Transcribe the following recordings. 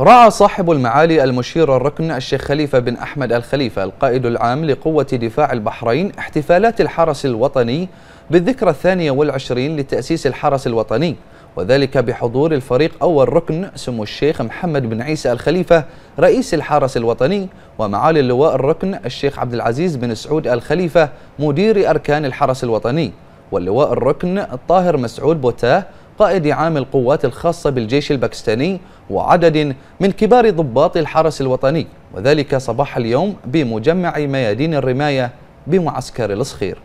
رعى صاحب المعالي المشير الركن الشيخ خليفة بن أحمد الخليفة القائد العام لقوة دفاع البحرين احتفالات الحرس الوطني بالذكرى الثانية والعشرين لتأسيس الحرس الوطني وذلك بحضور الفريق أول ركن سمو الشيخ محمد بن عيسى الخليفة رئيس الحرس الوطني ومعالي اللواء الركن الشيخ عبد العزيز بن سعود الخليفة مدير أركان الحرس الوطني واللواء الركن الطاهر مسعود بوتاه قائد عام القوات الخاصة بالجيش الباكستاني وعدد من كبار ضباط الحرس الوطني وذلك صباح اليوم بمجمع ميادين الرماية بمعسكر الصخير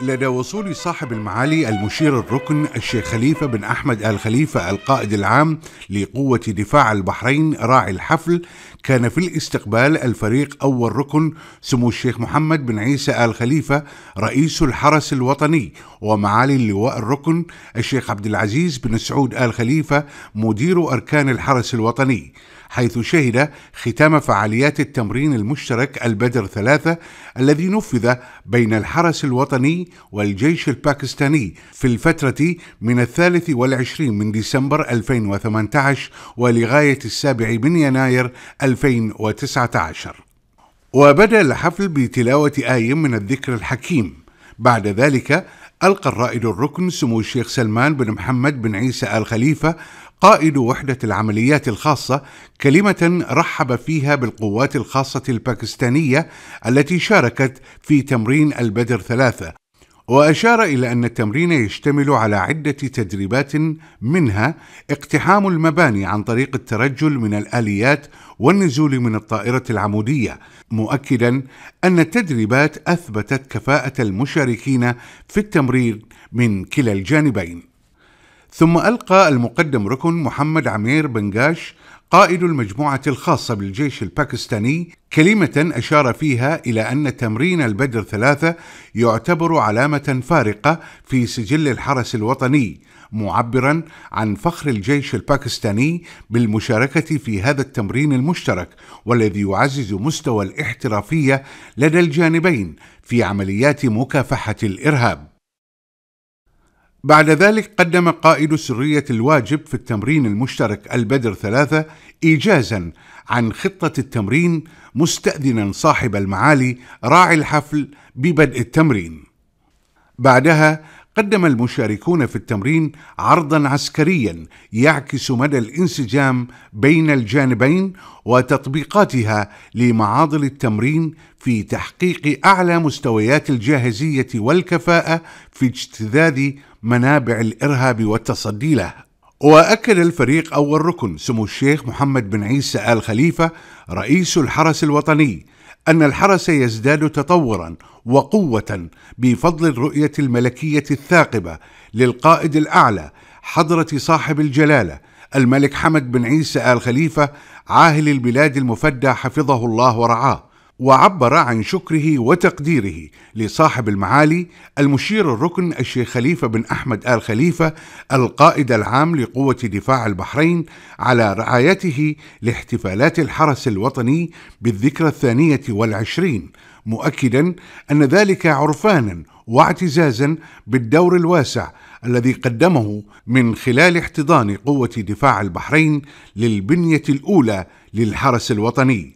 لدى وصول صاحب المعالي المشير الركن الشيخ خليفة بن أحمد آل خليفة القائد العام لقوة دفاع البحرين راعي الحفل كان في الاستقبال الفريق أول ركن سمو الشيخ محمد بن عيسى آل خليفة رئيس الحرس الوطني ومعالي اللواء الركن الشيخ عبد العزيز بن سعود آل خليفة مدير أركان الحرس الوطني حيث شهد ختام فعاليات التمرين المشترك البدر ثلاثة الذي نفذ بين الحرس الوطني والجيش الباكستاني في الفترة من الثالث والعشرين من ديسمبر 2018 ولغاية السابع من يناير 2019 وبدأ الحفل بتلاوة آي من الذكر الحكيم بعد ذلك ألقى الرائد الركن سمو الشيخ سلمان بن محمد بن عيسى آل خليفة قائد وحدة العمليات الخاصة كلمة رحب فيها بالقوات الخاصة الباكستانية التي شاركت في تمرين البدر ثلاثة وأشار إلى أن التمرين يشتمل على عدة تدريبات منها اقتحام المباني عن طريق الترجل من الآليات والنزول من الطائرة العمودية، مؤكدا أن التدريبات أثبتت كفاءة المشاركين في التمرين من كلا الجانبين. ثم ألقى المقدم ركن محمد عمير بنقاش قائد المجموعة الخاصة بالجيش الباكستاني كلمة أشار فيها إلى أن تمرين البدر ثلاثة يعتبر علامة فارقة في سجل الحرس الوطني معبرا عن فخر الجيش الباكستاني بالمشاركة في هذا التمرين المشترك والذي يعزز مستوى الاحترافية لدى الجانبين في عمليات مكافحة الإرهاب بعد ذلك قدم قائد سرية الواجب في التمرين المشترك البدر ثلاثة إيجازا عن خطة التمرين مستأذنا صاحب المعالي راعي الحفل ببدء التمرين بعدها قدم المشاركون في التمرين عرضا عسكريا يعكس مدى الانسجام بين الجانبين وتطبيقاتها لمعاضل التمرين في تحقيق اعلى مستويات الجاهزيه والكفاءه في اجتذاذ منابع الارهاب والتصدي له وأكد الفريق أول ركن سمو الشيخ محمد بن عيسى آل خليفة رئيس الحرس الوطني أن الحرس يزداد تطورا وقوة بفضل الرؤية الملكية الثاقبة للقائد الأعلى حضرة صاحب الجلالة الملك حمد بن عيسى آل خليفة عاهل البلاد المفدى حفظه الله ورعاه وعبر عن شكره وتقديره لصاحب المعالي المشير الركن الشيخ خليفه بن احمد ال خليفه القائد العام لقوه دفاع البحرين على رعايته لاحتفالات الحرس الوطني بالذكرى الثانيه والعشرين مؤكدا ان ذلك عرفانا واعتزازا بالدور الواسع الذي قدمه من خلال احتضان قوه دفاع البحرين للبنيه الاولى للحرس الوطني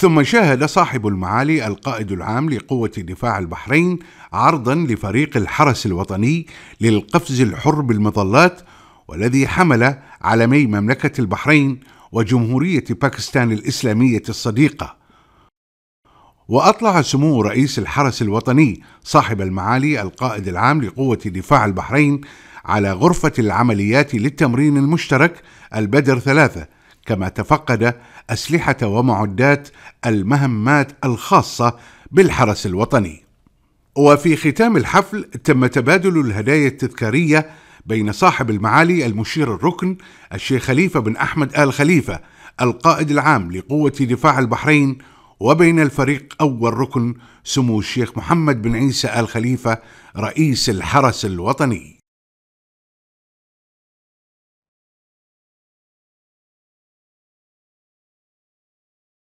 ثم شاهد صاحب المعالي القائد العام لقوة دفاع البحرين عرضا لفريق الحرس الوطني للقفز الحر بالمظلات والذي حمل علمي مملكة البحرين وجمهورية باكستان الإسلامية الصديقة وأطلع سمو رئيس الحرس الوطني صاحب المعالي القائد العام لقوة دفاع البحرين على غرفة العمليات للتمرين المشترك البدر ثلاثة كما تفقد أسلحة ومعدات المهمات الخاصة بالحرس الوطني وفي ختام الحفل تم تبادل الهدايا التذكارية بين صاحب المعالي المشير الركن الشيخ خليفة بن أحمد آل خليفة القائد العام لقوة دفاع البحرين وبين الفريق أول ركن سمو الشيخ محمد بن عيسى آل خليفة رئيس الحرس الوطني